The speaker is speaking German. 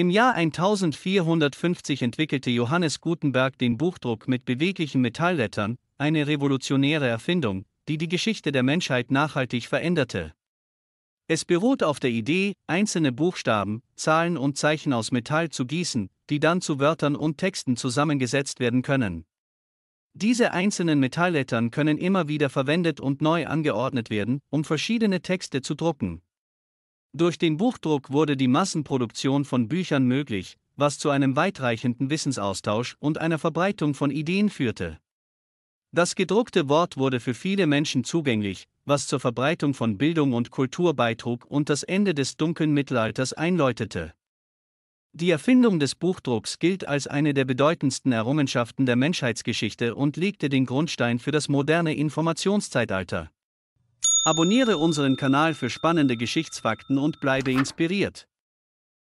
Im Jahr 1450 entwickelte Johannes Gutenberg den Buchdruck mit beweglichen Metalllettern, eine revolutionäre Erfindung, die die Geschichte der Menschheit nachhaltig veränderte. Es beruht auf der Idee, einzelne Buchstaben, Zahlen und Zeichen aus Metall zu gießen, die dann zu Wörtern und Texten zusammengesetzt werden können. Diese einzelnen Metalllettern können immer wieder verwendet und neu angeordnet werden, um verschiedene Texte zu drucken. Durch den Buchdruck wurde die Massenproduktion von Büchern möglich, was zu einem weitreichenden Wissensaustausch und einer Verbreitung von Ideen führte. Das gedruckte Wort wurde für viele Menschen zugänglich, was zur Verbreitung von Bildung und Kultur beitrug und das Ende des dunklen Mittelalters einläutete. Die Erfindung des Buchdrucks gilt als eine der bedeutendsten Errungenschaften der Menschheitsgeschichte und legte den Grundstein für das moderne Informationszeitalter. Abonniere unseren Kanal für spannende Geschichtsfakten und bleibe inspiriert.